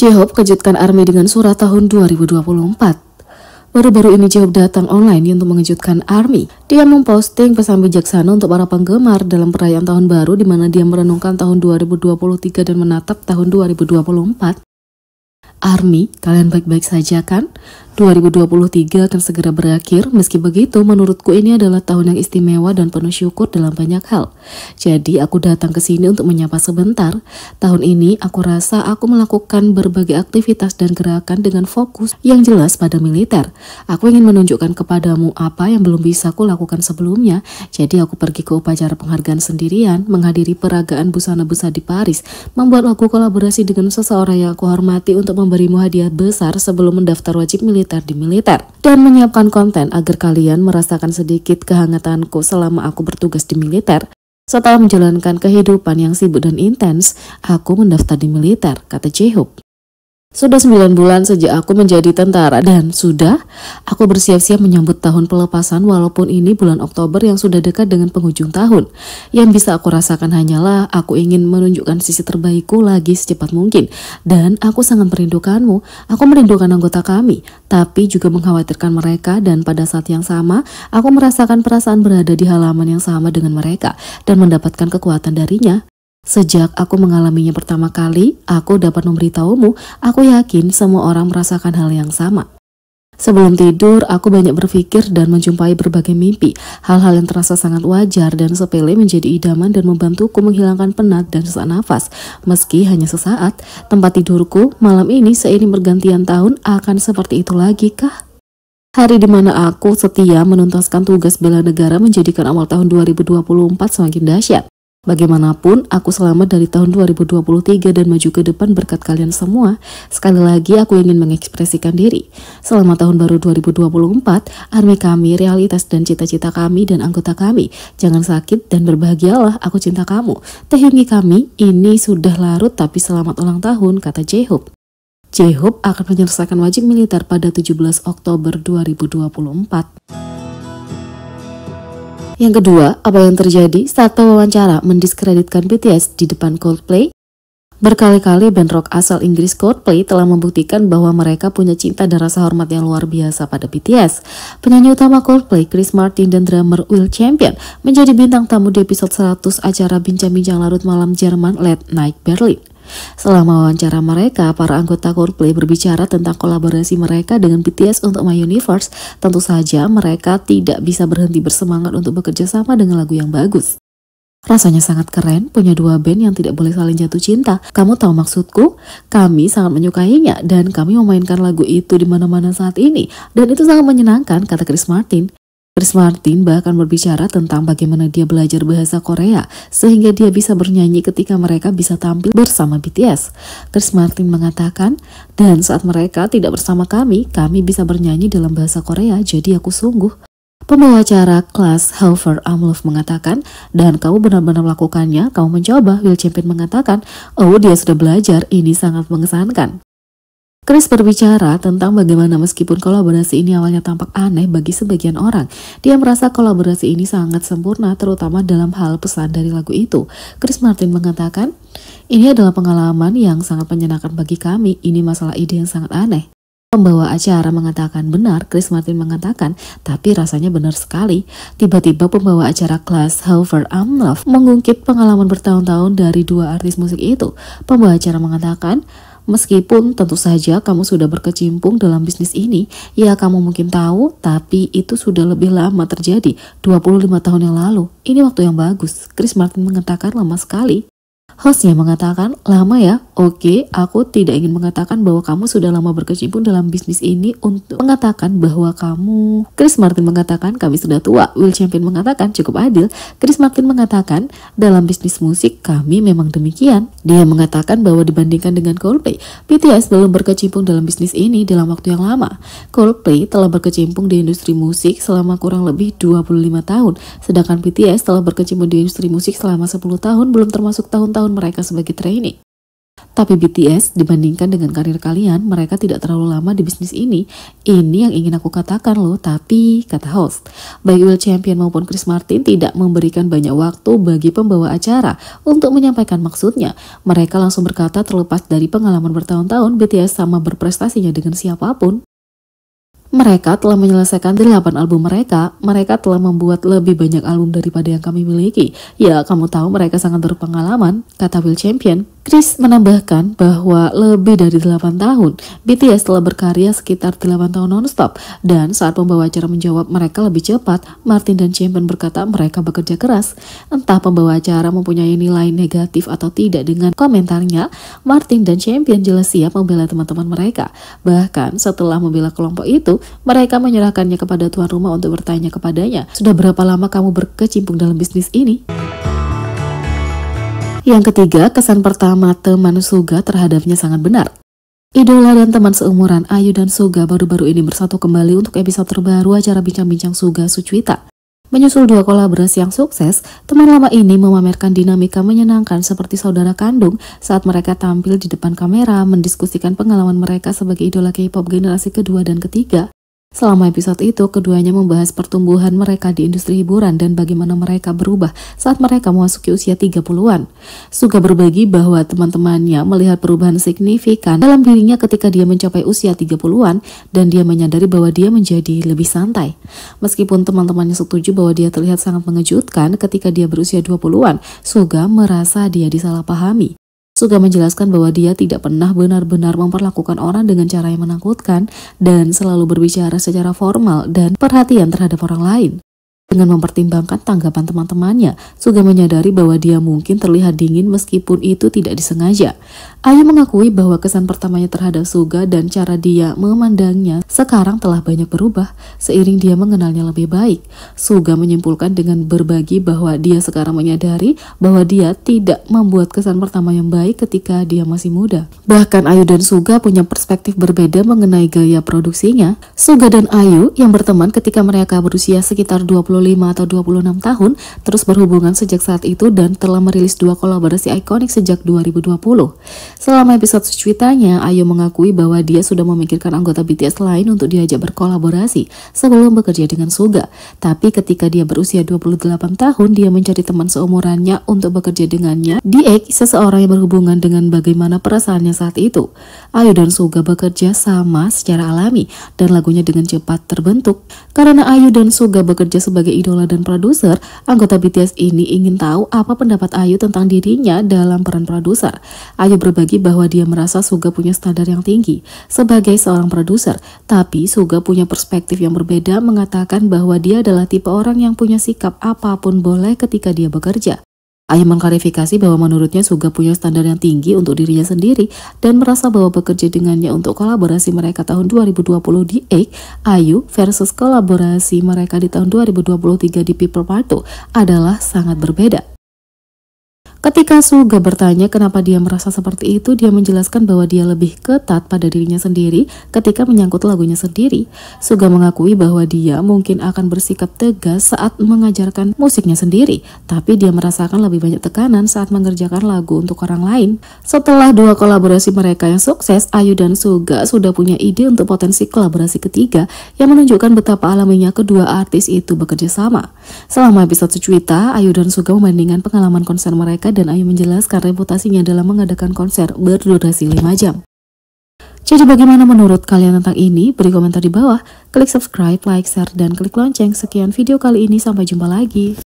j kejutkan ARMY dengan surat tahun 2024. Baru-baru ini j datang online untuk mengejutkan ARMY. Dia memposting pesan bijaksana untuk para penggemar dalam perayaan tahun baru di mana dia merenungkan tahun 2023 dan menatap tahun 2024. ARMY, kalian baik-baik saja kan? 2023 akan segera berakhir, meski begitu menurutku ini adalah tahun yang istimewa dan penuh syukur dalam banyak hal. Jadi aku datang ke sini untuk menyapa sebentar. Tahun ini aku rasa aku melakukan berbagai aktivitas dan gerakan dengan fokus yang jelas pada militer. Aku ingin menunjukkan kepadamu apa yang belum bisa aku lakukan sebelumnya. Jadi aku pergi ke upacara penghargaan sendirian, menghadiri peragaan busana busana di Paris, membuat aku kolaborasi dengan seseorang yang aku hormati untuk memberimu hadiah besar sebelum mendaftar wajib militer militer di militer dan menyiapkan konten agar kalian merasakan sedikit kehangatanku selama aku bertugas di militer. Setelah menjalankan kehidupan yang sibuk dan intens, aku mendaftar di militer, kata Jehub. Sudah 9 bulan sejak aku menjadi tentara dan sudah aku bersiap-siap menyambut tahun pelepasan walaupun ini bulan Oktober yang sudah dekat dengan penghujung tahun. Yang bisa aku rasakan hanyalah aku ingin menunjukkan sisi terbaikku lagi secepat mungkin dan aku sangat merindukanmu. Aku merindukan anggota kami tapi juga mengkhawatirkan mereka dan pada saat yang sama aku merasakan perasaan berada di halaman yang sama dengan mereka dan mendapatkan kekuatan darinya. Sejak aku mengalaminya pertama kali, aku dapat memberitahumu, aku yakin semua orang merasakan hal yang sama. Sebelum tidur, aku banyak berpikir dan menjumpai berbagai mimpi. Hal-hal yang terasa sangat wajar dan sepele menjadi idaman dan membantuku menghilangkan penat dan sesak nafas. Meski hanya sesaat, tempat tidurku malam ini seiring pergantian tahun akan seperti itu lagi kah? Hari di mana aku setia menuntaskan tugas bela negara menjadikan awal tahun 2024 semakin dahsyat. Bagaimanapun, aku selamat dari tahun 2023 dan maju ke depan berkat kalian semua. Sekali lagi, aku ingin mengekspresikan diri. Selama tahun baru 2024, army kami, realitas dan cita-cita kami dan anggota kami. Jangan sakit dan berbahagialah, aku cinta kamu. Tehyungi kami, ini sudah larut tapi selamat ulang tahun, kata J-Hope. akan menyelesaikan wajib militer pada 17 Oktober 2024. Yang kedua, apa yang terjadi saat pewawancara mendiskreditkan BTS di depan Coldplay? Berkali-kali band rock asal Inggris Coldplay telah membuktikan bahwa mereka punya cinta dan rasa hormat yang luar biasa pada BTS. Penyanyi utama Coldplay, Chris Martin dan drummer Will Champion menjadi bintang tamu di episode 100 acara Bincang-Bincang Larut Malam Jerman Late Night Berlin. Selama wawancara mereka, para anggota Coldplay berbicara tentang kolaborasi mereka dengan BTS untuk My Universe. Tentu saja mereka tidak bisa berhenti bersemangat untuk bekerja sama dengan lagu yang bagus. Rasanya sangat keren punya dua band yang tidak boleh saling jatuh cinta. Kamu tahu maksudku? Kami sangat menyukainya dan kami memainkan lagu itu di mana-mana saat ini. Dan itu sangat menyenangkan, kata Chris Martin. Chris Martin bahkan berbicara tentang bagaimana dia belajar bahasa Korea sehingga dia bisa bernyanyi ketika mereka bisa tampil bersama BTS. Chris Martin mengatakan, dan saat mereka tidak bersama kami, kami bisa bernyanyi dalam bahasa Korea, jadi aku sungguh. Pembawa acara kelas Helfer Amlov mengatakan, dan kamu benar-benar melakukannya, kamu mencoba, Will Champion mengatakan, oh dia sudah belajar, ini sangat mengesankan. Chris berbicara tentang bagaimana meskipun kolaborasi ini awalnya tampak aneh bagi sebagian orang, dia merasa kolaborasi ini sangat sempurna terutama dalam hal pesan dari lagu itu. Chris Martin mengatakan, ini adalah pengalaman yang sangat menyenangkan bagi kami, ini masalah ide yang sangat aneh. Pembawa acara mengatakan benar, Chris Martin mengatakan, tapi rasanya benar sekali. Tiba-tiba pembawa acara kelas Howard Amlov mengungkit pengalaman bertahun-tahun dari dua artis musik itu. Pembawa acara mengatakan, Meskipun tentu saja kamu sudah berkecimpung dalam bisnis ini, ya kamu mungkin tahu, tapi itu sudah lebih lama terjadi, 25 tahun yang lalu. Ini waktu yang bagus. Chris Martin mengatakan lama sekali. Hostnya mengatakan, lama ya, Oke, okay, aku tidak ingin mengatakan bahwa kamu sudah lama berkecimpung dalam bisnis ini untuk mengatakan bahwa kamu... Chris Martin mengatakan kami sudah tua. Will Champion mengatakan cukup adil. Chris Martin mengatakan dalam bisnis musik kami memang demikian. Dia mengatakan bahwa dibandingkan dengan Coldplay, BTS belum berkecimpung dalam bisnis ini dalam waktu yang lama. Coldplay telah berkecimpung di industri musik selama kurang lebih 25 tahun, sedangkan BTS telah berkecimpung di industri musik selama 10 tahun belum termasuk tahun-tahun mereka sebagai trainee. Tapi BTS dibandingkan dengan karir kalian, mereka tidak terlalu lama di bisnis ini. Ini yang ingin aku katakan loh, tapi kata host. Baik Will Champion maupun Chris Martin tidak memberikan banyak waktu bagi pembawa acara untuk menyampaikan maksudnya. Mereka langsung berkata terlepas dari pengalaman bertahun-tahun, BTS sama berprestasinya dengan siapapun. Mereka telah menyelesaikan 8 album mereka, mereka telah membuat lebih banyak album daripada yang kami miliki. Ya, kamu tahu mereka sangat berpengalaman, kata Will Champion. Chris menambahkan bahwa lebih dari 8 tahun, BTS telah berkarya sekitar 8 tahun nonstop dan saat pembawa acara menjawab mereka lebih cepat, Martin dan Champion berkata mereka bekerja keras. Entah pembawa acara mempunyai nilai negatif atau tidak dengan komentarnya, Martin dan Champion jelas siap membela teman-teman mereka. Bahkan setelah membela kelompok itu, mereka menyerahkannya kepada tuan rumah untuk bertanya kepadanya, sudah berapa lama kamu berkecimpung dalam bisnis ini? Yang ketiga, kesan pertama teman Suga terhadapnya sangat benar. Idola dan teman seumuran Ayu dan Suga baru-baru ini bersatu kembali untuk episode terbaru acara Bincang-Bincang Suga Sucuita. Menyusul dua kolaborasi yang sukses, teman lama ini memamerkan dinamika menyenangkan seperti saudara kandung saat mereka tampil di depan kamera mendiskusikan pengalaman mereka sebagai idola K-pop generasi kedua dan ketiga. Selama episode itu, keduanya membahas pertumbuhan mereka di industri hiburan dan bagaimana mereka berubah saat mereka memasuki usia 30-an. Suga berbagi bahwa teman-temannya melihat perubahan signifikan dalam dirinya ketika dia mencapai usia 30-an dan dia menyadari bahwa dia menjadi lebih santai. Meskipun teman-temannya setuju bahwa dia terlihat sangat mengejutkan ketika dia berusia 20-an, Suga merasa dia disalahpahami. Suga menjelaskan bahwa dia tidak pernah benar-benar memperlakukan orang dengan cara yang menakutkan dan selalu berbicara secara formal dan perhatian terhadap orang lain. Dengan mempertimbangkan tanggapan teman-temannya, Suga menyadari bahwa dia mungkin terlihat dingin meskipun itu tidak disengaja. Ayu mengakui bahwa kesan pertamanya terhadap Suga dan cara dia memandangnya sekarang telah banyak berubah seiring dia mengenalnya lebih baik. Suga menyimpulkan dengan berbagi bahwa dia sekarang menyadari bahwa dia tidak membuat kesan pertama yang baik ketika dia masih muda. Bahkan Ayu dan Suga punya perspektif berbeda mengenai gaya produksinya. Suga dan Ayu yang berteman ketika mereka berusia sekitar 20 25 atau 26 tahun terus berhubungan sejak saat itu dan telah merilis dua kolaborasi ikonik sejak 2020. Selama episode cuitannya, Ayu mengakui bahwa dia sudah memikirkan anggota BTS lain untuk diajak berkolaborasi sebelum bekerja dengan Suga. Tapi ketika dia berusia 28 tahun, dia mencari teman seumurannya untuk bekerja dengannya. DX seseorang yang berhubungan dengan bagaimana perasaannya saat itu. Ayu dan Suga bekerja sama secara alami dan lagunya dengan cepat terbentuk. Karena Ayu dan Suga bekerja sebagai sebagai idola dan produser, anggota BTS ini ingin tahu apa pendapat Ayu tentang dirinya dalam peran produser. Ayu berbagi bahwa dia merasa Suga punya standar yang tinggi sebagai seorang produser, tapi Suga punya perspektif yang berbeda mengatakan bahwa dia adalah tipe orang yang punya sikap apapun boleh ketika dia bekerja. Ayah mengklarifikasi bahwa menurutnya Suga punya standar yang tinggi untuk dirinya sendiri dan merasa bahwa bekerja dengannya untuk kolaborasi mereka tahun 2020 di Egg, Ayu versus kolaborasi mereka di tahun 2023 di People Part 2 adalah sangat berbeda. Ketika Suga bertanya kenapa dia merasa seperti itu, dia menjelaskan bahwa dia lebih ketat pada dirinya sendiri ketika menyangkut lagunya sendiri. Suga mengakui bahwa dia mungkin akan bersikap tegas saat mengajarkan musiknya sendiri, tapi dia merasakan lebih banyak tekanan saat mengerjakan lagu untuk orang lain. Setelah dua kolaborasi mereka yang sukses, Ayu dan Suga sudah punya ide untuk potensi kolaborasi ketiga yang menunjukkan betapa alaminya kedua artis itu bekerja sama. Selama episode Cuita, Ayu dan Suga membandingkan pengalaman konser mereka dan Ayu menjelaskan reputasinya dalam mengadakan konser berdurasi 5 jam. Jadi bagaimana menurut kalian tentang ini? Beri komentar di bawah, klik subscribe, like, share, dan klik lonceng. Sekian video kali ini, sampai jumpa lagi.